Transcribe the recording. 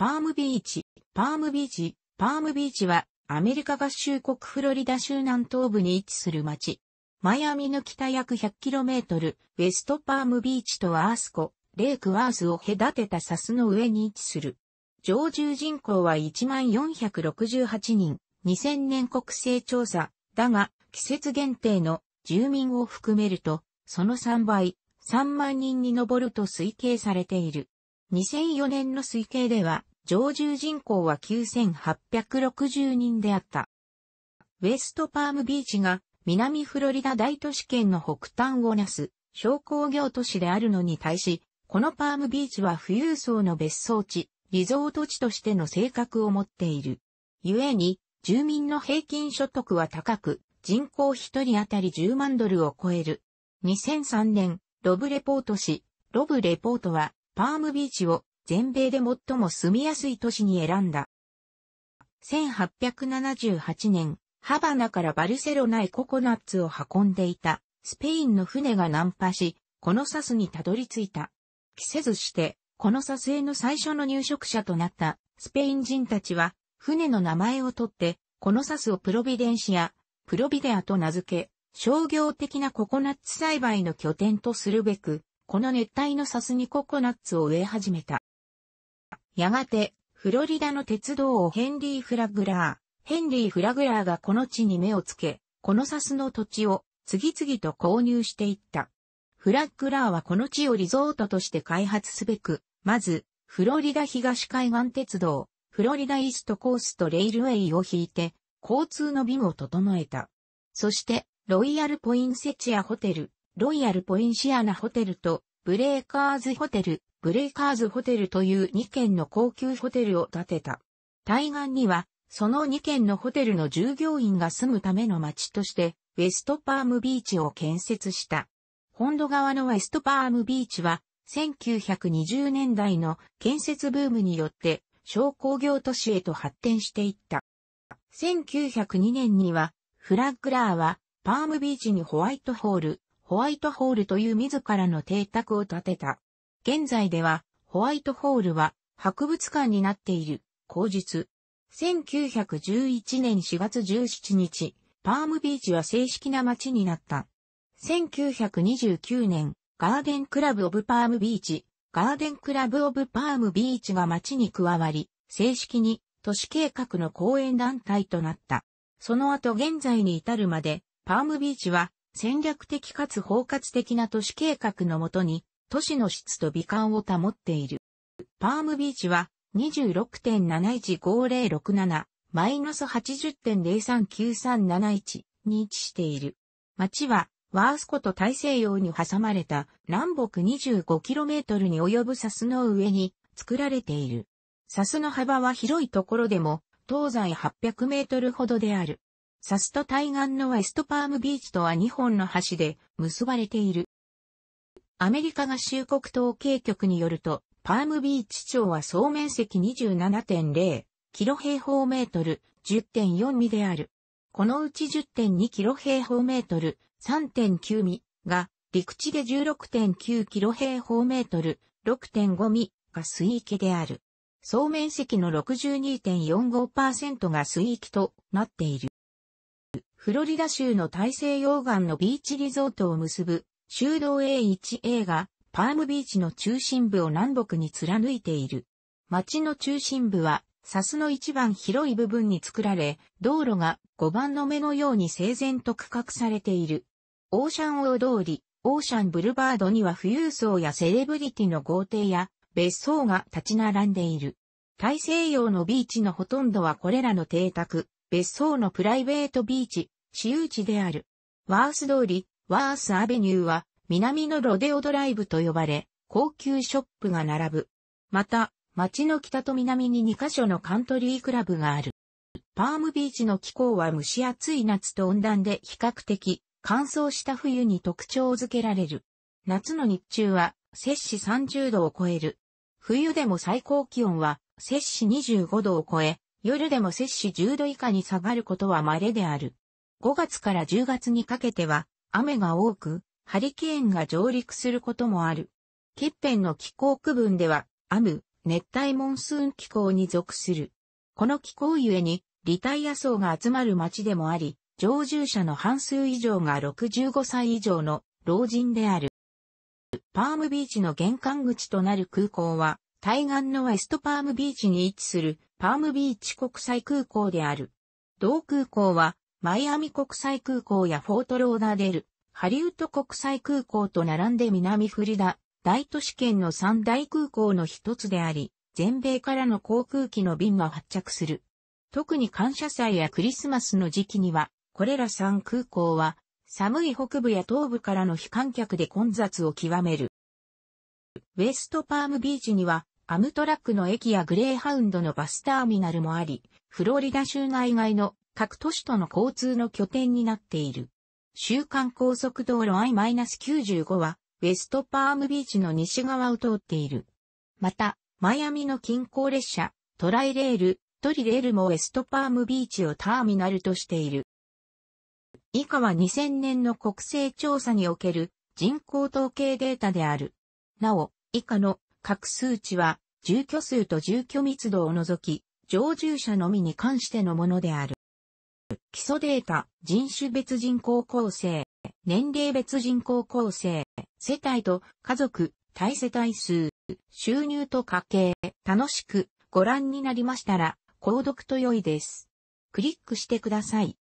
パームビーチ、パームビーチ、パームビーチはアメリカ合衆国フロリダ州南東部に位置する町。マイアミの北約 100km、ウェストパームビーチとアースコ、レイクワースを隔てたサスの上に位置する。常住人口は1468人、2000年国勢調査、だが、季節限定の住民を含めると、その3倍、3万人に上ると推計されている。2004年の推計では、常住人口は9860人であった。ウェストパームビーチが南フロリダ大都市圏の北端をなす商工業都市であるのに対し、このパームビーチは富裕層の別荘地、リゾート地としての性格を持っている。故に、住民の平均所得は高く、人口1人当たり10万ドルを超える。2003年、ロブレポート氏、ロブレポートは、パームビーチを全米で最も住みやすい都市に選んだ。1878年、ハバナからバルセロナへココナッツを運んでいたスペインの船が難破し、このサスにたどり着いた。着せずして、このサスへの最初の入植者となったスペイン人たちは、船の名前を取って、このサスをプロビデンシア、プロビデアと名付け、商業的なココナッツ栽培の拠点とするべく、この熱帯のサスにココナッツを植え始めた。やがて、フロリダの鉄道をヘンリー・フラグラー、ヘンリー・フラグラーがこの地に目をつけ、このサスの土地を次々と購入していった。フラッグラーはこの地をリゾートとして開発すべく、まず、フロリダ東海岸鉄道、フロリダイーストコーストレイルウェイを引いて、交通の便を整えた。そして、ロイヤルポインセチアホテル、ロイヤルポインシアナホテルと、ブレーカーズホテル、ブレイカーズホテルという2軒の高級ホテルを建てた。対岸には、その2軒のホテルの従業員が住むための町として、ウェストパームビーチを建設した。本土側のウェストパームビーチは、1920年代の建設ブームによって商工業都市へと発展していった。1902年には、フラッグラーは、パームビーチにホワイトホール、ホワイトホールという自らの邸宅を建てた。現在では、ホワイトホールは博物館になっている。後日。1911年4月17日、パームビーチは正式な街になった。1929年、ガーデンクラブオブパームビーチ、ガーデンクラブオブパームビーチが街に加わり、正式に都市計画の公園団体となった。その後現在に至るまで、パームビーチは戦略的かつ包括的な都市計画のもとに都市の質と美観を保っている。パームビーチは26.715067マイナス80.039371に位置している。町はワースコと大西洋に挟まれた南北 25km に及ぶサスの上に作られている。サスの幅は広いところでも東西800メートルほどである。サスと対岸のウェストパームビーチとは2本の橋で結ばれている。アメリカ合衆国統計局によると、パームビーチ町は総面積27.0キロ平方メートル10.4ミである。このうち10.2キロ平方メートル3.9ミが陸地で16.9キロ平方メートル6.5ミが水域である。総面積の62.45%が水域となっている。フロリダ州の大西洋岸のビーチリゾートを結ぶ修道 A1A がパームビーチの中心部を南北に貫いている。町の中心部は、サスの一番広い部分に作られ、道路が5番の目のように整然と区画されている。オーシャン王通り、オーシャンブルバードには富裕層やセレブリティの豪邸や別荘が立ち並んでいる。大西洋のビーチのほとんどはこれらの邸宅、別荘のプライベートビーチ、私有地である。ワース通り、ワースアベニューは南のロデオドライブと呼ばれ、高級ショップが並ぶ。また、街の北と南に2カ所のカントリークラブがある。パームビーチの気候は蒸し暑い夏と温暖で比較的乾燥した冬に特徴づけられる。夏の日中は摂氏30度を超える。冬でも最高気温は摂氏25度を超え、夜でも摂氏10度以下に下がることは稀である。5月から10月にかけては雨が多く、ハリケーンが上陸することもある。欠片の気候区分では、アム、熱帯モンスーン気候に属する。この気候ゆえに、リタイア層が集まる町でもあり、常住者の半数以上が65歳以上の老人である。パームビーチの玄関口となる空港は、対岸のウェストパームビーチに位置するパームビーチ国際空港である。同空港はマイアミ国際空港やフォートローダーデル、ハリウッド国際空港と並んで南フリダ、大都市圏の三大空港の一つであり、全米からの航空機の便が発着する。特に感謝祭やクリスマスの時期には、これら三空港は、寒い北部や東部からの非観客で混雑を極める。ウェストパームビーチには、アムトラックの駅やグレーハウンドのバスターミナルもあり、フロリダ州内外の各都市との交通の拠点になっている。週間高速道路 I-95 は、ウェストパームビーチの西側を通っている。また、マイアミの近郊列車、トライレール、トリレールもウェストパームビーチをターミナルとしている。以下は2000年の国勢調査における人口統計データである。なお、以下の各数値は、住居数と住居密度を除き、常住者のみに関してのものである。基礎データ、人種別人口構成、年齢別人口構成、世帯と家族、対世帯数、収入と家計、楽しくご覧になりましたら、購読と良いです。クリックしてください。